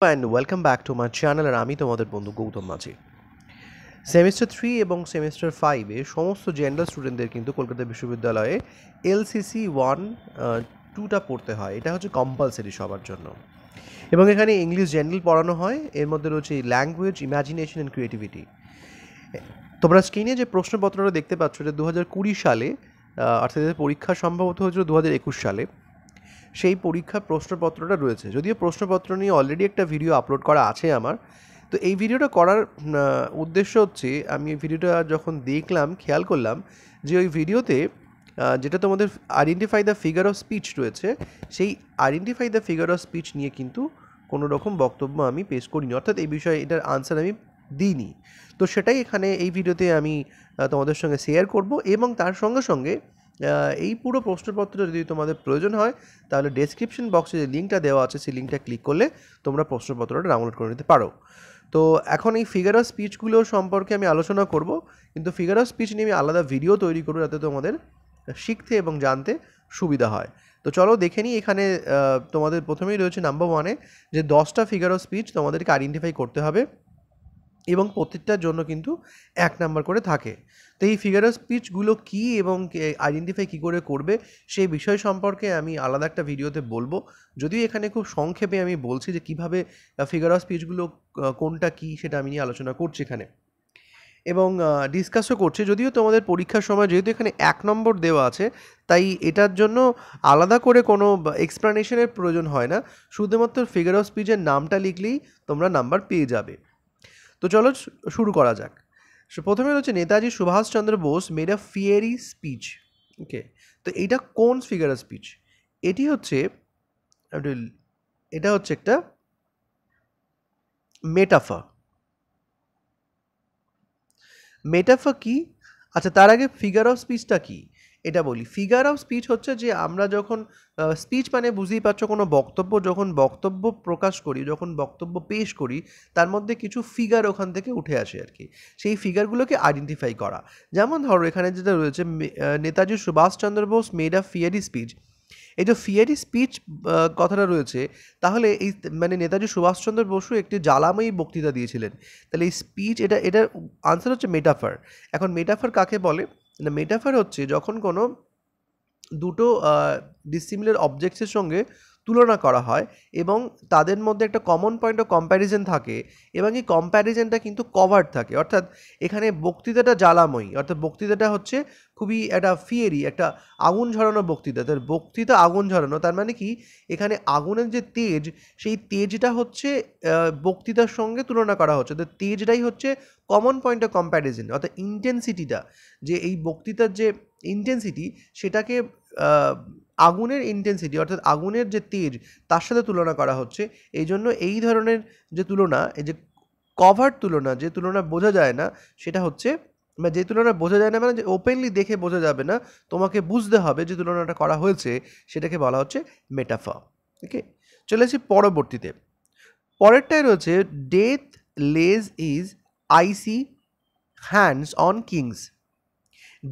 and welcome back to my channel আর আমি তোমাদের বন্ধু গৌতম মাঝি সেমিস্টার থ্রি এবং সেমিস্টার ফাইভে সমস্ত জেনারেল স্টুডেন্টদের কিন্তু কলকাতা বিশ্ববিদ্যালয়ে এলসিসি ওয়ান টুটা পড়তে হয় এটা হচ্ছে কম্পালসারি সবার জন্য এবং এখানে ইংলিশ জেনারেল পড়ানো হয় এর মধ্যে রয়েছে ল্যাঙ্গুয়েজ ইম্যাজিনেশন অ্যান্ড ক্রিয়েটিভিটি তোমরা স্ক্রিনে যে প্রশ্নপত্রটা দেখতে পাচ্ছ এটা দু হাজার কুড়ি সালে অর্থাৎ পরীক্ষা সম্ভবত হয়েছিল দু একুশ সালে সেই পরীক্ষার প্রশ্নপত্রটা রয়েছে যদিও প্রশ্নপত্র নিয়ে অলরেডি একটা ভিডিও আপলোড করা আছে আমার তো এই ভিডিওটা করার উদ্দেশ্য হচ্ছে আমি এই ভিডিওটা যখন দেখলাম খেয়াল করলাম যে ওই ভিডিওতে যেটা তোমাদের identify the figure of speech রয়েছে সেই identify the figure of speech নিয়ে কিন্তু কোনো রকম বক্তব্য আমি পেশ করিনি অর্থাৎ এই বিষয়ে এটার আনসার আমি দিইনি তো সেটাই এখানে এই ভিডিওতে আমি তোমাদের সঙ্গে শেয়ার করব এবং তার সঙ্গে সঙ্গে এই পুরো প্রশ্নপত্র যদি তোমাদের প্রয়োজন হয় তাহলে ডেসক্রিপশন বক্সে যে লিঙ্কটা দেওয়া আছে সেই লিঙ্কটা ক্লিক করলে তোমরা প্রশ্নপত্রটা ডাউনলোড করে নিতে পারো তো এখন এই ফিগার অফ স্পিচগুলো সম্পর্কে আমি আলোচনা করব কিন্তু ফিগার অফ স্পিচ নিয়ে আমি আলাদা ভিডিও তৈরি করবো যাতে তোমাদের শিখতে এবং জানতে সুবিধা হয় তো চলো দেখে নিই এখানে তোমাদের প্রথমেই রয়েছে নাম্বার ওয়ানে যে দশটা ফিগার অফ স্পিচ তোমাদেরকে আইডেন্টিফাই করতে হবে এবং প্রত্যেকটার জন্য কিন্তু এক নাম্বার করে থাকে তো এই ফিগার অফ স্পিচগুলো কী এবং আইডেন্টিফাই কী করে করবে সেই বিষয় সম্পর্কে আমি আলাদা একটা ভিডিওতে বলবো যদিও এখানে খুব সংক্ষেপে আমি বলছি যে কিভাবে ফিগার অফ স্পিচগুলো কোনটা কী সেটা আমি নিয়ে আলোচনা করছি এখানে এবং ডিসকাসও করছে যদিও তোমাদের পরীক্ষার সময় যেহেতু এখানে এক নম্বর দেওয়া আছে তাই এটার জন্য আলাদা করে কোনো এক্সপ্লানেশনের প্রয়োজন হয় না শুধুমাত্র ফিগার অফ স্পিচের নামটা লিখলেই তোমরা নাম্বার পেয়ে যাবে তো চলো শুরু করা যাক প্রথমে হচ্ছে Netaji Subhash Chandra Bose made a fiery speech okay তো এইটা কোন ফিগার অফ স্পিচ এটি হচ্ছে এটা হচ্ছে একটা মেটাফা মেটাফা কি আচ্ছা তার আগে ফিগার অফ স্পিচটা কি এটা বলি ফিগার অফ স্পিচ হচ্ছে যে আমরা যখন স্পিচ মানে বুঝতেই পারছো কোনো বক্তব্য যখন বক্তব্য প্রকাশ করি যখন বক্তব্য পেশ করি তার মধ্যে কিছু ফিগার ওখান থেকে উঠে আসে আর কি সেই ফিগারগুলোকে আইডেন্টিফাই করা যেমন ধরো এখানে যেটা রয়েছে Netaji Subhash Chandra Bose made a fiery speech এই যে ফিয়ারি স্পিচ কথাটা রয়েছে তাহলে এই মানে নেতাজি সুভাষচন্দ্র বসু একটি জ্বালাময়ী বক্তৃতা দিয়েছিলেন তাহলে এই স্পিচ এটা এটার আনসার হচ্ছে মেটাফার এখন মেটাফার কাকে বলে না মেটাফার হচ্ছে যখন কোনো দুটো ডিসিমিলার অবজেক্টসের সঙ্গে তুলনা করা হয় এবং তাদের মধ্যে একটা কমন পয়েন্ট অফ কম্প্যারিজেন থাকে এবং এই কম্প্যারিজেনটা কিন্তু কভার থাকে অর্থাৎ এখানে বক্তৃতাটা জ্বালাময়ী অর্থাৎ বক্তৃতাটা হচ্ছে খুবই একটা ফিয়েরি একটা আগুন ঝরানো বক্তৃতা তার বক্তৃতা আগুন ঝরানো তার মানে কি এখানে আগুনের যে তেজ সেই তেজটা হচ্ছে বক্তৃতার সঙ্গে তুলনা করা হচ্ছে অর্থাৎ তেজটাই হচ্ছে কমন পয়েন্ট অফ কম্প্যারিজেন অর্থাৎ ইন্টেন্সিটিটা যে এই বক্তৃতার যে ইন্টেন্সিটি সেটাকে আগুনের ইন্টেন্সিটি অর্থাৎ আগুনের যে তেজ তার সাথে তুলনা করা হচ্ছে এই জন্য এই ধরনের যে তুলনা এই যে কভার তুলনা যে তুলনা বোঝা যায় না সেটা হচ্ছে বা যে তুলনা বোঝা যায় না মানে যে ওপেনলি দেখে বোঝা যাবে না তোমাকে বুঝতে হবে যে তুলনাটা করা হয়েছে সেটাকে বলা হচ্ছে মেটাফা ওকে চলে আসি পরবর্তীতে পরেরটাই রয়েছে death lays his icy hands on kings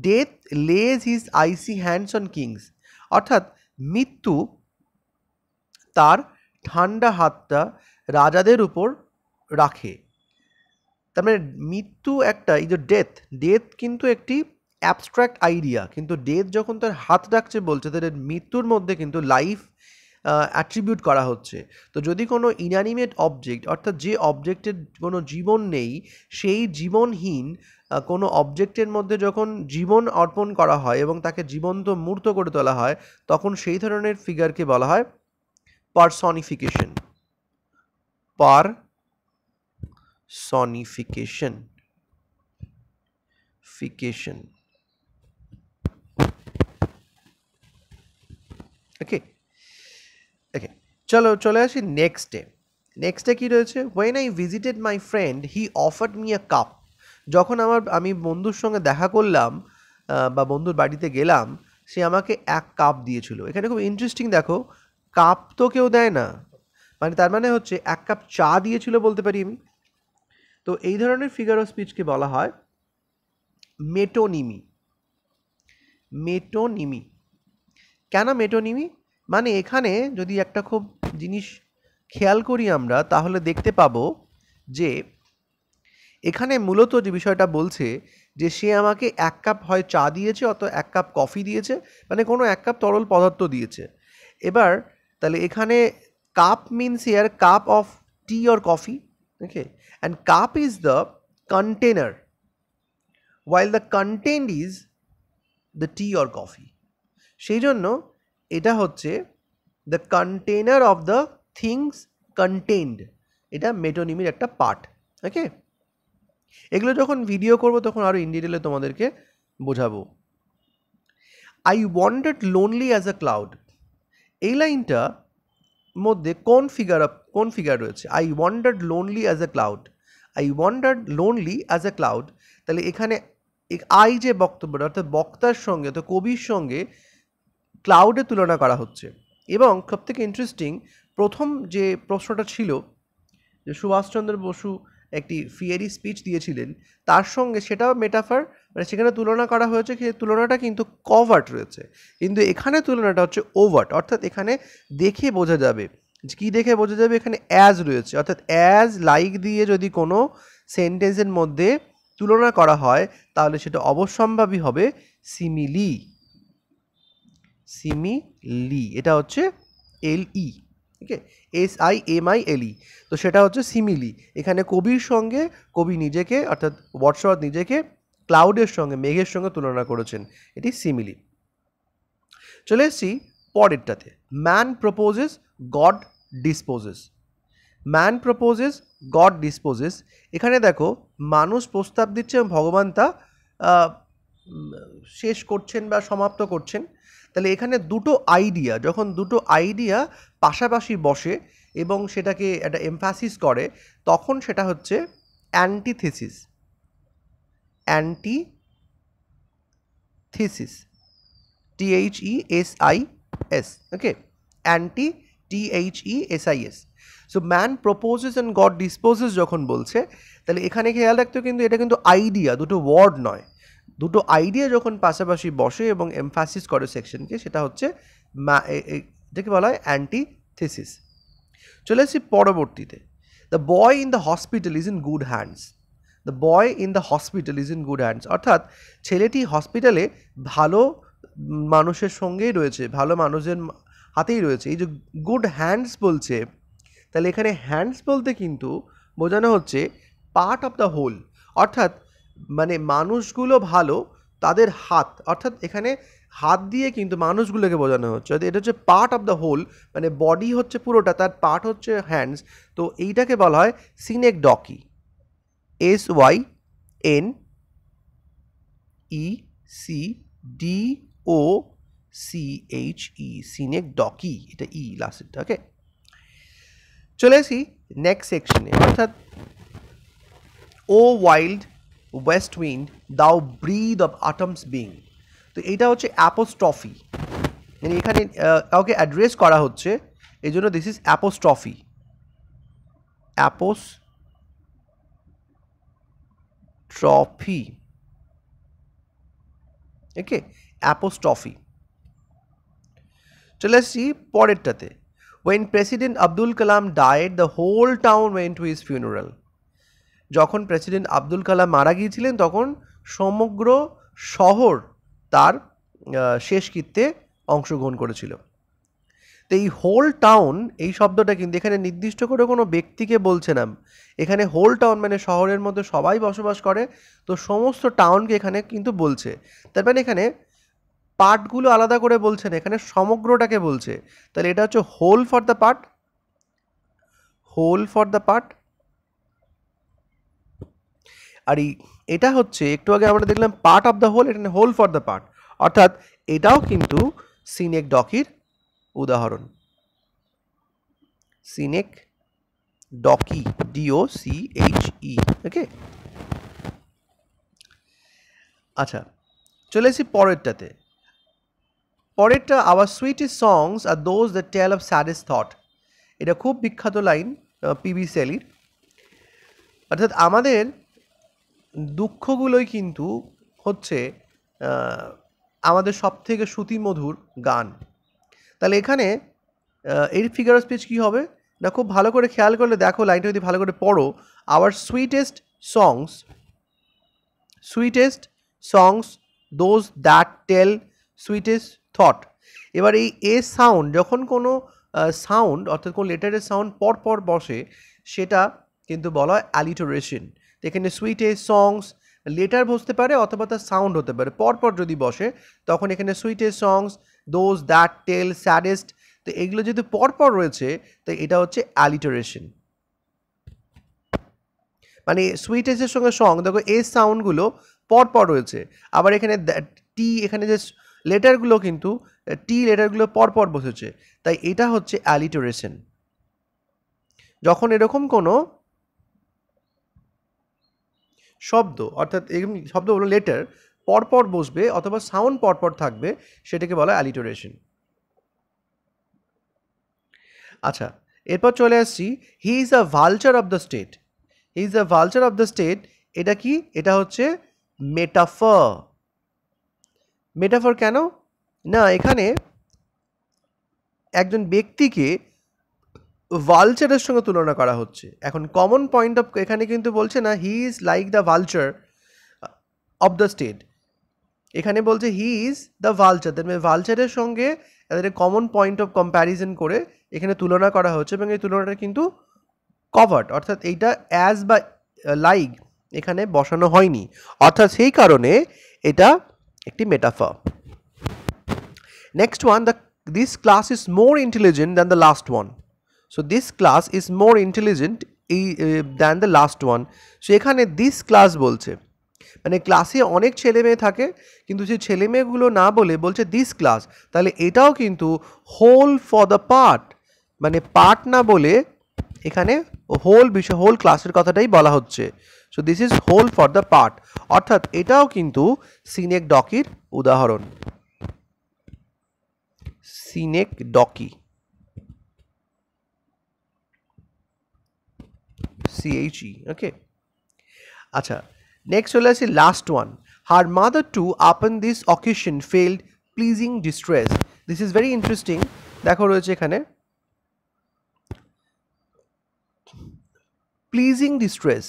death lays his icy hands on kings অর্থাৎ মৃত্যু তার ঠান্ডা হাতটা রাজাদের উপর রাখে তার মানে মৃত্যু একটা এই যে ডেথ ডেথ কিন্তু একটি অ্যাবস্ট্র্যাক্ট আইডিয়া কিন্তু ডেথ যখন তার হাত ডাকছে বলছে তাদের মৃত্যুর মধ্যে কিন্তু লাইফ অ্যাট্রিবিউট করা হচ্ছে তো যদি কোনো ইনানিমেট অবজেক্ট অর্থাৎ যে অবজেক্টের কোনো জীবন নেই সেই জীবনহীন কোনো অবজেক্টের মধ্যে যখন জীবন অর্পণ করা হয় এবং তাকে জীবন্ত মূর্ত করে তোলা হয় তখন সেই ধরনের ফিগারকে বলা হয় পারসনিফিকেশন পার সনিফিকেশন ফিকেশন ওকে ওকে চলো চলে আসি নেক্সট ডে নেক্সট ডে কী রয়েছে when I visited my friend he offered me a cup যখন আমার আমি বন্ধুর সঙ্গে দেখা করলাম বা বন্ধুর বাড়িতে গেলাম সে আমাকে এক কাপ দিয়েছিল এখানে খুব ইন্টারেস্টিং দেখো কাপ তো কেউ দেয় না মানে তার মানে হচ্ছে এক কাপ চা দিয়েছিল বলতে পারি আমি তো এই ধরনের ফিগার অফ স্পিচকে বলা হয় মেটোনিমি মেটোনিমি কেন মেটোনিমি মানে এখানে যদি একটা খুব জিনিস খেয়াল করি আমরা তাহলে দেখতে পাবো যে এখানে মূলত যে বিষয়টা বলছে যে সে আমাকে এক কাপ হয় চা দিয়েছে অত এক কাপ কফি দিয়েছে মানে কোনো এক কাপ তরল পদার্থ দিয়েছে এবার তাহলে এখানে কাপ মিনস ইয়ার cup of tea or coffee okay and cup is the container while the content is the tea or coffee সেই জন্য এটা হচ্ছে the container of the things contained এটা মেটোনিমির একটা পার্ট ওকে এগুলো যখন ভিডিও করব তখন আরও ইন ডিটেলে তোমাদেরকে বোঝাবো I wandered lonely as a cloud এই লাইনটা মধ্যে কোন ফিগার আপ কোন ফিগার রয়েছে I wandered lonely as a cloud I wandered lonely as a cloud তাহলে এখানে আই যে বক্তব্যটা অর্থাৎ বক্তার সঙ্গে অর্থাৎ কবির সঙ্গে ক্লাউডে তুলনা করা হচ্ছে এবং সবথেকে ইন্টারেস্টিং প্রথম যে প্রশ্নটা ছিল যে সুভাষচন্দ্র বসু একটি ফিয়েরি স্পিচ দিয়েছিলেন তার সঙ্গে সেটাও মেটাফার মানে সেখানে তুলনা করা হয়েছে সে তুলনাটা কিন্তু কভার্ট রয়েছে কিন্তু এখানে তুলনাটা হচ্ছে ওভার্ট অর্থাৎ এখানে দেখে বোঝা যাবে কী দেখে বোঝা যাবে এখানে অ্যাজ রয়েছে অর্থাৎ অ্যাজ লাইক দিয়ে যদি কোনো সেন্টেন্সের মধ্যে তুলনা করা হয় তাহলে সেটা অবশ্যম্ভাবী হবে সিমিলি সিমিলি এটা হচ্ছে এল ই e, ঠিক আছে S I M I L E তো সেটা হচ্ছে সিমিলি এখানে কবির সঙ্গে কবি নিজেকে অর্থাৎ বটসওয়ার্থ নিজেকে ক্লাউডের সঙ্গে মেঘের সঙ্গে তুলনা করেছেন এটি সিমিলি চলে এসছি পরেরটাতে man proposes God disposes man proposes God disposes এখানে দেখো মানুষ প্রস্তাব দিচ্ছে ভগবান তা শেষ করছেন বা সমাপ্ত করছেন তাহলে এখানে দুটো আইডিয়া যখন দুটো আইডিয়া পাশাপাশি বসে এবং সেটাকে একটা এমফাসিস করে তখন সেটা হচ্ছে antithesis antithesis T H E S I S okay anti T H E S I S so man proposes and God disposes যখন বলছে তাহলে এখানে খেয়াল রাখতে কিন্তু এটা কিন্তু আইডিয়া দুটো ওয়ার্ড নয় দুটো আইডিয়া যখন পাশাপাশি বসে এবং এমফাসিস করে সেকশনকে সেটা হচ্ছে যাকে বলা হয় অ্যান্টিথিসিস চলে আসছি পরবর্তীতে the boy in the hospital is in good hands the boy in the hospital is in good hands অর্থাৎ ছেলেটি হসপিটালে ভালো মানুষের সঙ্গেই রয়েছে ভালো মানুষের হাতেই রয়েছে এই যে গুড হ্যান্ডস বলছে তাহলে এখানে হ্যান্ডস বলতে কিন্তু বোঝানো হচ্ছে পার্ট অফ দ্য হোল অর্থাৎ মানে মানুষগুলো ভালো তাদের হাত অর্থাৎ এখানে হাত দিয়ে কিন্তু মানুষগুলোকে বোঝানো হচ্ছে অর্থাৎ এটা হচ্ছে পার্ট অফ দ্য হোল মানে বডি হচ্ছে পুরোটা তার পার্ট হচ্ছে হ্যান্ডস তো এইটাকে বলা হয় synecdoche S Y N E e C D O C H E e, synecdoche এটা ই লাস্টেরটা ওকে চলে আসি নেক্সট সেকশনে অর্থাৎ O wild west wind thou breath of autumn's being তো এইটা হচ্ছে অ্যাপোস্ট্রফি মানে এখানে কাউকে অ্যাড্রেস করা হচ্ছে এই জন্য this is apostrophe apostrophe okay apostrophe চলে আসছি পরেরটাতে when President Abdul Kalam died the whole town went to his funeral যখন প্রেসিডেন্ট আব্দুল কালাম মারা গিয়েছিলেন তখন সমগ্র শহর তার শেষকৃত্যে অংশগ্রহণ করেছিল তো এই হোল টাউন এই শব্দটা কিন্তু এখানে নির্দিষ্ট করে কোনো ব্যক্তিকে বলছে না এখানে হোল টাউন মানে শহরের মধ্যে সবাই বসবাস করে তো সমস্ত টাউনকে এখানে কিন্তু বলছে তার মানে এখানে পার্টগুলো আলাদা করে বলছে না এখানে সমগ্রটাকে বলছে তাহলে এটা হচ্ছে whole for the part whole for the part আর এই এটা হচ্ছে একটু আগে আমরা দেখলাম পার্ট অফ দ্য হোল এটা হোল ফর দ্য পার্ট অর্থাৎ এটাও কিন্তু সিনেক ডকির উদাহরণ synecdoche D O C H E okay আচ্ছা চলে এসি পরেরটাতে পরেরটা our sweetest songs are those the tell of saddest thought এটা খুব বিখ্যাত লাইন পিবি সেলির অর্থাৎ আমাদের দুঃখগুলোই কিন্তু হচ্ছে আমাদের সবথেকে শ্রুতিমধুর গান তাহলে এখানে এর ফিগার স্পিচ কী হবে না খুব ভালো করে খেয়াল করলে দেখো লাইনটা যদি ভালো করে পড়ো our sweetest songs sweetest songs those that tell sweetest thought এবার এই এ সাউন্ড যখন কোনো সাউন্ড অর্থাৎ কোনো লেটারের সাউন্ড পর পর বসে সেটা কিন্তু বলা হয় অ্যালিটোরেশন এখানে সুইটে সংস লেটার বসতে পারে অথবা তার সাউন্ড হতে পারে পরপর যদি বসে তখন এখানে sweetest songs those that tell saddest তো এগুলো যদি পরপর রয়েছে তো এটা হচ্ছে অ্যালিটারেশন মানে সুইট এসের সঙ্গে সং দেখো এ সাউন্ডগুলো পরপর রয়েছে আবার এখানে টি এখানে যে লেটারগুলো কিন্তু টি লেটারগুলো পরপর বসেছে তাই এটা হচ্ছে অ্যালিটারেশন যখন এরকম কোনো শব্দ অর্থাৎ এরকম শব্দ হলো লেটার পরপর বসবে অথবা সাউন্ড পরপর থাকবে সেটাকে বলা অ্যালিটোরেশন আচ্ছা এরপর চলে আসছি he is a vulture of the state he is a vulture of the state এটা কি এটা হচ্ছে মেটাফার মেটাফর কেন না এখানে একজন ব্যক্তিকে ভালচারের সঙ্গে তুলনা করা হচ্ছে এখন কমন পয়েন্ট অফ এখানে কিন্তু বলছে না he is like the vulture of the state এখানে বলছে he is the vulture that ভালচারের সঙ্গে তাদের কমন পয়েন্ট অফ কম্প্যারিজন করে এখানে তুলনা করা হচ্ছে এবং এই তুলনাটা কিন্তু কভার্ড অর্থাৎ এইটা অ্যাজ বা লাইক এখানে বসানো হয়নি অর্থাৎ সেই কারণে এটা একটি metaphor next one the this class is more intelligent than the last one so this class is more intelligent eh, eh, than the last one so এখানে this class বলছে মানে ক্লাসে অনেক ছেলে মেয়ে থাকে কিন্তু সেই ছেলে মেয়েগুলো না বলে বলছে দিস ক্লাস তাহলে এটাও কিন্তু হোল ফর দ্য পার্ট মানে পার্ট না বলে এখানে হোল বিষয় হোল ক্লাসের কথাটাই বলা হচ্ছে so this is whole for the part অর্থাৎ এটাও কিন্তু সিনেক ডকির উদাহরণ synecdoche E okay e, আচ্ছা নেক্সট চলে আসি last one her mother to upon this occasion felt pleasing distress this is very interesting দেখো রয়েছে এখানে pleasing distress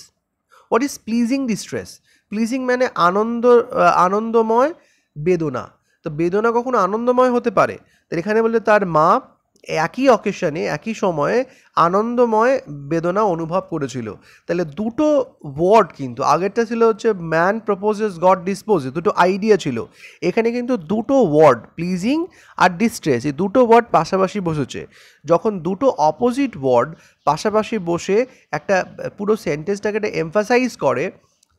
what is pleasing distress pleasing মানে আনন্দ আনন্দময় বেদনা তো বেদনা কখনো আনন্দময় হতে পারে তো এখানে বলে তার মা একই অকেশনে একই সময়ে আনন্দময় বেদনা অনুভব করেছিল তাহলে দুটো ওয়ার্ড কিন্তু আগেরটা ছিল হচ্ছে ম্যান প্রপোজেস গড ডিসপোজ দুটো আইডিয়া ছিল এখানে কিন্তু দুটো ওয়ার্ড প্লিজিং আর ডিস্ট্রেস এই দুটো ওয়ার্ড পাশাপাশি বসেছে যখন দুটো অপোজিট ওয়ার্ড পাশাপাশি বসে একটা পুরো সেন্টেন্সটাকে একটা এমফাসাইজ করে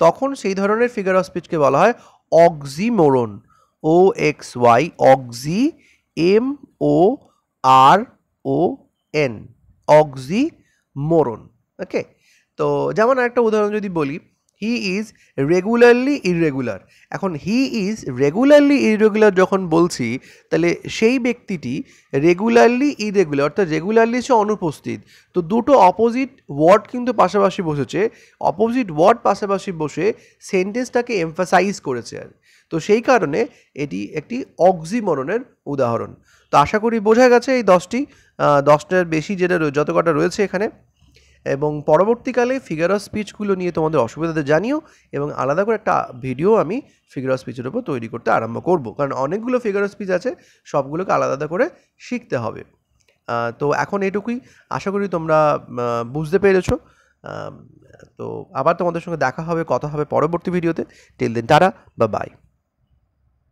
তখন সেই ধরনের ফিগার অফ স্পিচকে বলা হয় oxymoron O X Y oxy M O R O N oxymoron okay তো যেমন একটা উদাহরণ যদি বলি হি ইজ রেগুলারলি ইরেগুলার এখন হি ইজ রেগুলারলি ইরেগুলার যখন বলছি তাহলে সেই ব্যক্তিটি রেগুলারলি ইরেগুলার অর্থাৎ রেগুলারলি সে অনুপস্থিত তো দুটো অপোজিট ওয়ার্ড কিন্তু পাশাপাশি বসেছে অপোজিট ওয়ার্ড পাশাপাশি বসে সেন্টেন্সটাকে এমফাসাইজ করেছে আর তো সেই কারণে এটি একটি অক্সিমরণের উদাহরণ তো আশা করি বোঝা গেছে এই দশটি দশটার বেশি যেটা যত কটা রয়েছে এখানে এবং পরবর্তীকালে ফিগার অফ স্পিচগুলো নিয়ে তোমাদের অসুবিধাতে জানিও এবং আলাদা করে একটা ভিডিও আমি ফিগার অফ স্পিচের উপর তৈরি করতে আরম্ভ করব কারণ অনেকগুলো ফিগার অফ স্পিচ আছে সবগুলোকে আলাদা আলাদা করে শিখতে হবে তো এখন এটুকুই আশা করি তোমরা বুঝতে পেরেছো তো আবার তোমাদের সঙ্গে দেখা হবে কথা হবে পরবর্তী ভিডিওতে টেল দেন টাটা বা বাই